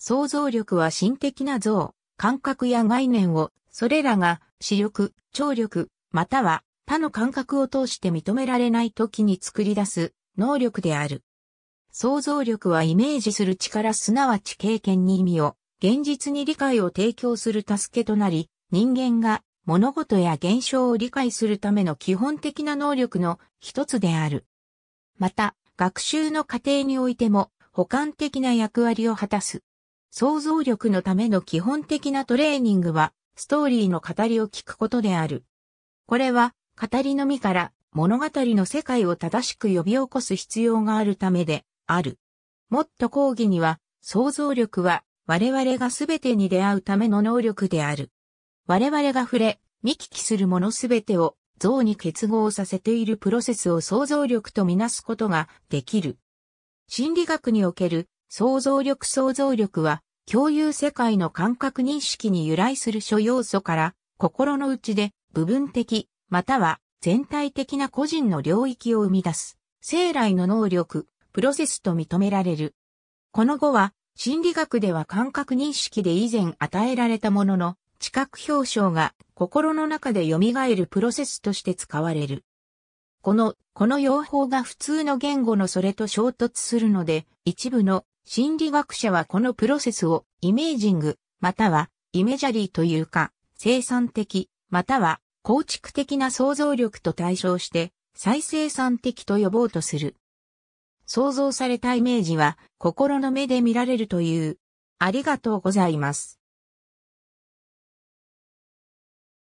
想像力は心的な像、感覚や概念を、それらが視力、聴力、または他の感覚を通して認められない時に作り出す能力である。想像力はイメージする力すなわち経験に意味を、現実に理解を提供する助けとなり、人間が物事や現象を理解するための基本的な能力の一つである。また、学習の過程においても補完的な役割を果たす。想像力のための基本的なトレーニングは、ストーリーの語りを聞くことである。これは、語りのみから物語の世界を正しく呼び起こす必要があるためである。もっと講義には、想像力は我々がすべてに出会うための能力である。我々が触れ、見聞きするものすべてを像に結合させているプロセスを想像力とみなすことができる。心理学における想像力想像力は、共有世界の感覚認識に由来する諸要素から、心の内で部分的、または全体的な個人の領域を生み出す、生来の能力、プロセスと認められる。この後は、心理学では感覚認識で以前与えられたものの、知覚表彰が心の中で蘇るプロセスとして使われる。この、この用法が普通の言語のそれと衝突するので、一部の心理学者はこのプロセスをイメージング、またはイメジャリーというか、生産的、または構築的な想像力と対称して、再生産的と呼ぼうとする。想像されたイメージは心の目で見られるという。ありがとうございます。